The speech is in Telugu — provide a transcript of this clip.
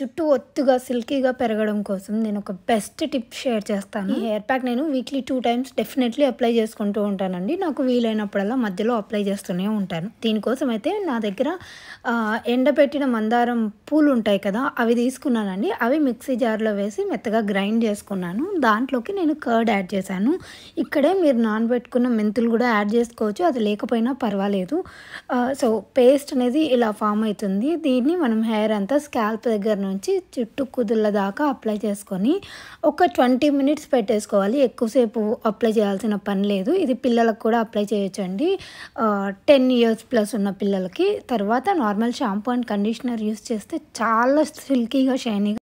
జుట్టు ఒత్తుగా సిల్కీగా పెరగడం కోసం నేను ఒక బెస్ట్ టిప్ షేర్ చేస్తాను ఈ హెయిర్ ప్యాక్ నేను weekly two times definitely apply చేసుకుంటూ ఉంటానండి నాకు వీలైనప్పుడల్లా మధ్యలో అప్లై చేస్తూనే ఉంటాను దీనికోసం అయితే నా దగ్గర ఎండబెట్టిన మందారం పూలు ఉంటాయి కదా అవి తీసుకున్నానండి అవి మిక్సీ జార్లో వేసి మెత్తగా గ్రైండ్ చేసుకున్నాను దాంట్లోకి నేను కర్డ్ యాడ్ చేశాను ఇక్కడే మీరు నానబెట్టుకున్న మెంతులు కూడా యాడ్ చేసుకోవచ్చు అది లేకపోయినా పర్వాలేదు సో పేస్ట్ అనేది ఇలా ఫామ్ అవుతుంది దీన్ని మనం హెయిర్ అంతా స్కాల్ప్ దగ్గర నుంచి చుట్టూ కుదుళ్ళ దాకా అప్లై చేసుకొని ఒక ట్వంటీ మినిట్స్ పెట్టేసుకోవాలి ఎక్కువసేపు అప్లై చేయాల్సిన పని లేదు ఇది పిల్లలకు కూడా అప్లై చేయొచ్చండి టెన్ ఇయర్స్ ప్లస్ ఉన్న పిల్లలకి తర్వాత normal shampoo and conditioner use చేస్తే చాలా సిల్కీగా షైనీగా